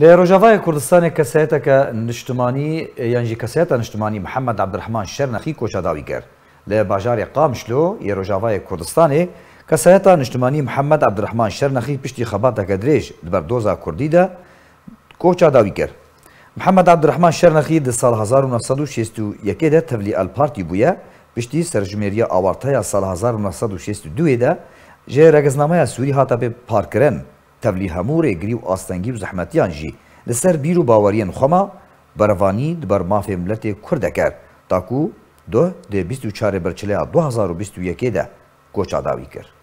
لە ڕۆژاوای کوردستانی کەسێتەکە نیشتمانی یانجی کەسێتە نیشتمانی محەممەد عبدرحمان شەرنەخی کۆچداوی کرد لە باژاری قامشلۆ یە ڕۆژاوای کوردستانی کەسایەتە نیشتمانی محەممەد عبدرحمان شەرنەخی پشتی خەباتەکە درێژ بەر دۆزا کوردیدا کۆچداوی کرد محەممەد عبدرحمان شەرنەخی لە سال 1960 تەبلی ئەلپارتی بووە پشتی سەرژمێریە ئاوارتەیە سال 1962 دا ژێ ڕگەزنامەیە سووری هاتە بێ پارکرن تەبلی هەموو ڕێگری و ئاستەنگی و زەحمەتیان ژی لەسەر بیر و باوەریان خۆما بەرەوانی دبەر مافێ ملەتێ کوور دەکرد تاکو دو دێ 24 بەرچلەیە 2021 دا کۆچاداوی کرد